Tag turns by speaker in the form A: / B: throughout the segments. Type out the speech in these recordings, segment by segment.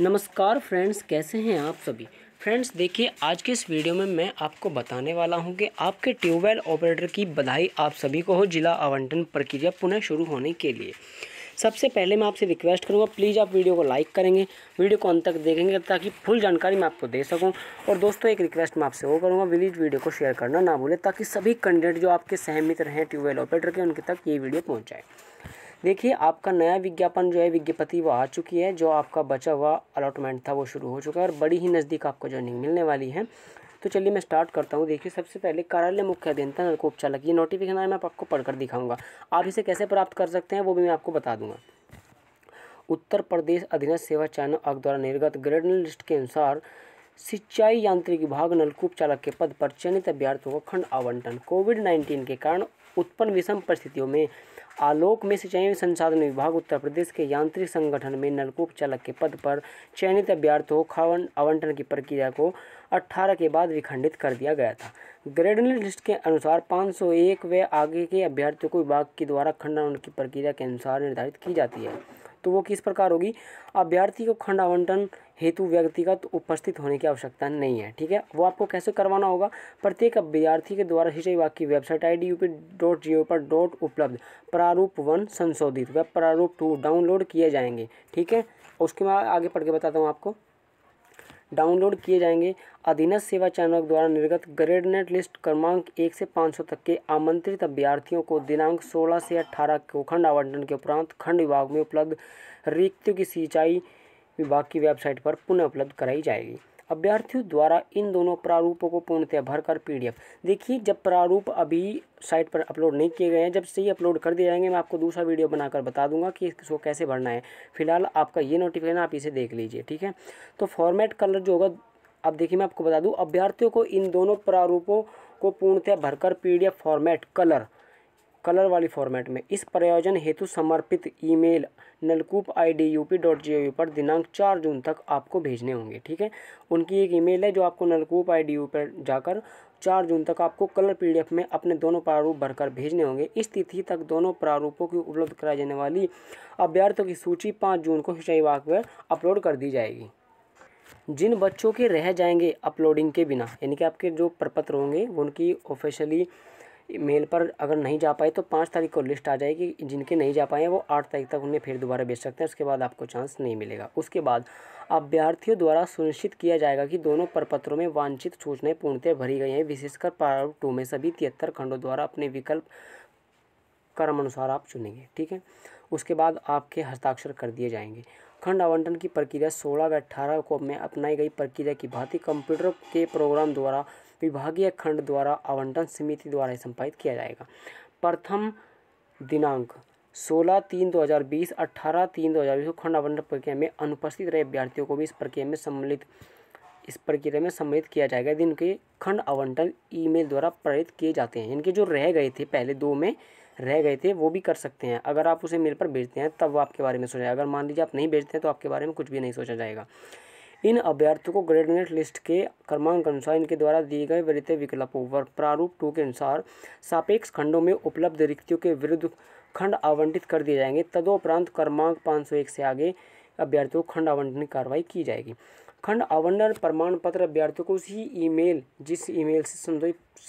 A: नमस्कार फ्रेंड्स कैसे हैं आप सभी फ्रेंड्स देखिए आज के इस वीडियो में मैं आपको बताने वाला हूं कि आपके ट्यूबवेल ऑपरेटर की बधाई आप सभी को हो जिला आवंटन प्रक्रिया पुनः शुरू होने के लिए सबसे पहले मैं आपसे रिक्वेस्ट करूंगा प्लीज़ आप वीडियो को लाइक करेंगे वीडियो को अंत तक देखेंगे ताकि फुल जानकारी मैं आपको दे सकूं और दोस्तों एक रिक्वेस्ट मैं आपसे वो करूंगा प्लीज़ वीडियो को शेयर करना ना भूलें ताकि सभी कंटेंट जो आपके सहमित रहें ट्यूबवेल ऑपरेटर के उनके तक ये वीडियो पहुँचाएँ देखिए आपका नया विज्ञापन जो है विज्ञपति वो आ चुकी है जो आपका बचा हुआ अलॉटमेंट था वो शुरू हो चुका है और बड़ी ही नज़दीक आपको जॉइनिंग मिलने वाली है तो चलिए मैं स्टार्ट करता हूँ देखिए सबसे पहले कार्यालय मुख्य अभियंता नलको उपचालक ये नोटिफिकेशन आया मैं आपको पढ़कर दिखाऊंगा आप इसे कैसे प्राप्त कर सकते हैं वो भी मैं आपको बता दूंगा उत्तर प्रदेश अधीनस्थ सेवा चयन आयोग द्वारा निर्गत ग्रेड लिस्ट के अनुसार सिंचाई यांत्रिक विभाग नलकूप चालक के पद पर चयनित अभ्यर्थियों को खंड आवंटन कोविड नाइन्टीन के कारण उत्पन्न विषम परिस्थितियों में आलोक में सिंचाई संसाधन विभाग उत्तर प्रदेश के यांत्रिक संगठन में नलकूप चालक के पद पर चयनित अभ्यर्थियों खावन आवंटन की प्रक्रिया को 18 के बाद विखंडित कर दिया गया था ग्रेड लिस्ट के अनुसार 501 व आगे के अभ्यर्थियों को विभाग के द्वारा खंडन की प्रक्रिया के अनुसार निर्धारित की जाती है तो वो किस प्रकार होगी अभ्यर्थी को खंड आवंटन हेतु व्यक्तिगत उपस्थित होने की आवश्यकता नहीं है ठीक है वो आपको कैसे करवाना होगा प्रत्येक अभ्यर्थी के द्वारा शिक्षा विभाग की website I D U P dot G पर डॉट उपलब्ध प्रारूप वन संशोधित व प्रारूप टू डाउनलोड किए जाएंगे ठीक है उसके बाद आगे पढ़ के बताता हूँ आपको डाउनलोड किए जाएंगे अधीनस्थ सेवा चैनल द्वारा निर्गत ग्रेड नेट लिस्ट क्रमांक एक से पाँच सौ तक के आमंत्रित अभ्यर्थियों को दिनांक सोलह से अट्ठारह को खंड आवंटन के उपरांत खंड विभाग में उपलब्ध रिक्तियों की सिंचाई विभाग की वेबसाइट पर पुनः उपलब्ध कराई जाएगी अभ्यर्थियों द्वारा इन दोनों प्रारूपों को पूर्णतः भरकर पीडीएफ देखिए जब प्रारूप अभी साइट पर अपलोड नहीं किए गए हैं जब से ही अपलोड कर दिए जाएंगे मैं आपको दूसरा वीडियो बनाकर बता दूंगा कि इसको कैसे भरना है फिलहाल आपका ये नोटिफिकेशन आप इसे देख लीजिए ठीक है तो फॉर्मेट कलर जो होगा अब देखिए मैं आपको बता दूँ अभ्यर्थियों को इन दोनों प्रारूपों को पूर्णतः भरकर पी फॉर्मेट कलर कलर वाली फॉर्मेट में इस प्रयोजन हेतु समर्पित ईमेल नलकूप I D U P dot G पर दिनांक चार जून तक आपको भेजने होंगे ठीक है उनकी एक ईमेल है जो आपको नलकूप आई डी यू पर जाकर चार जून तक आपको कलर पीडीएफ में अपने दोनों प्रारूप भरकर भेजने होंगे इस तिथि तक दोनों प्रारूपों की उपलब्ध कराई जाने वाली अभ्यर्थियों की सूची पाँच जून को सिंचाई वाक में अपलोड कर दी जाएगी जिन बच्चों के रह जाएंगे अपलोडिंग के बिना यानी कि आपके जो प्रपत्र होंगे उनकी ऑफिशियली मेल पर अगर नहीं जा पाए तो पाँच तारीख को लिस्ट आ जाएगी जिनके नहीं जा पाए वो आठ तारीख तक उन्हें फिर दोबारा भेज सकते हैं उसके बाद आपको चांस नहीं मिलेगा उसके बाद अभ्यर्थियों द्वारा सुनिश्चित किया जाएगा कि दोनों प्रपत्रों में वांछित सूचनाएं पूर्णतः भरी गई हैं विशेषकर पार्ट टू में सभी तिहत्तर खंडों द्वारा अपने विकल्प क्रम अनुसार आप चुनेंगे ठीक है उसके बाद आपके हस्ताक्षर कर दिए जाएंगे खंड आवंटन की प्रक्रिया सोलह व अट्ठारह को में अपनाई गई प्रक्रिया की भांति कंप्यूटर के प्रोग्राम द्वारा विभागीय खंड द्वारा आवंटन समिति द्वारा संपादित किया जाएगा प्रथम दिनांक 16 तीन 2020 18 तीन 2020 को खंड आवंटन प्रक्रिया में अनुपस्थित रहे अभ्यर्थियों को भी इस प्रक्रिया में सम्मिलित इस प्रक्रिया में सम्मिलित किया जाएगा जिनके खंड आवंटन ईमेल द्वारा प्रेरित किए जाते हैं इनके जो रह गए थे पहले दो में रह गए थे वो भी कर सकते हैं अगर आप उसे मेल पर भेजते हैं तब वो आपके बारे में सोचा अगर मान लीजिए आप नहीं भेजते हैं तो आपके बारे में कुछ भी नहीं सोचा जाएगा इन अभ्यर्थियों को ग्रेडनेट लिस्ट के क्रमांक अनुसार इनके द्वारा दिए गए वरित विकल्पों पर प्रारूप टू के अनुसार सापेक्ष खंडों में उपलब्ध रिक्तियों के विरुद्ध खंड आवंटित कर दिए जाएंगे तदोपरांत क्रमांक एक से आगे अभ्यर्थियों को खंड आवंटन की कार्रवाई की जाएगी खंड आवंटन प्रमाण पत्र अभ्यर्थियों को उसी ईमेल जिस ईमेल से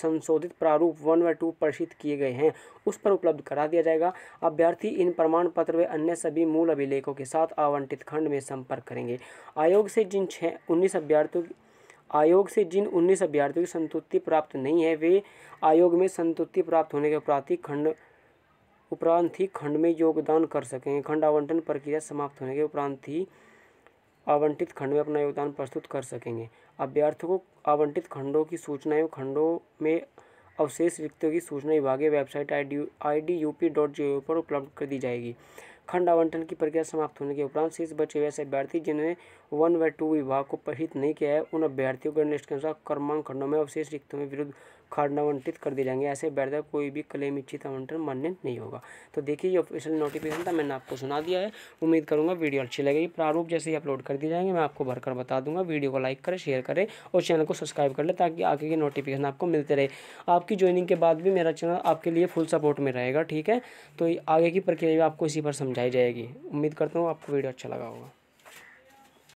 A: संशोधित प्रारूप वन व टू प्रेषित किए गए हैं उस पर उपलब्ध करा दिया जाएगा अभ्यर्थी इन प्रमाण पत्र व अन्य सभी मूल अभिलेखों के साथ आवंटित खंड में संपर्क करेंगे आयोग से जिन छः उन्नीस अभ्यर्थियों आयोग से जिन उन्नीस अभ्यर्थियों की संतुष्टि प्राप्त नहीं है वे आयोग में संतुष्टि प्राप्त होने के प्राति खंड उपरांत ही खंड में योगदान कर सकेंगे खंड आवंटन प्रक्रिया समाप्त होने के उपरांत ही आवंटित खंड में अपना योगदान प्रस्तुत कर सकेंगे अभ्यर्थियों को आवंटित खंडों की सूचना एवं खंडों में अवशेष रिक्तियों की सूचना विभागीय website I D I D U P dot G O पर उपलब्ध कर दी जाएगी खंड आवंटन की प्रक्रिया समाप्त होने के उपरांत शेष बचे हुए ऐसे अभ्यर्थी जिन्होंने वन व टू विभाग को पठित नहीं किया है उन अभ्यर्थियों के लिस्ट के अनुसार क्रमांक खंडों में अवशेष रिक्तों में विरुद्ध खंड आवंटित कर दिए जाएंगे ऐसे बैठकर कोई भी क्लेम इच्छित आवंटन मान्य नहीं होगा तो देखिए ये ऑफिशियल नोटिफिकेशन था मैंने आपको सुना दिया है उम्मीद करूँगा वीडियो अच्छी लगेगी प्रारूप जैसे ही अपलोड कर दिए जाएंगे मैं आपको भरकर बता दूंगा वीडियो को लाइक करें शेयर करें और चैनल को सब्सक्राइब कर लें ताकि आगे की नोटिफिकेशन आपको मिलते रहे आपकी ज्वाइनिंग के बाद भी मेरा चैनल आपके लिए फुल सपोर्ट में रहेगा ठीक है तो आगे की प्रक्रिया आपको इसी पर समझाई जाएगी उम्मीद करता हूँ आपको वीडियो अच्छा लगा होगा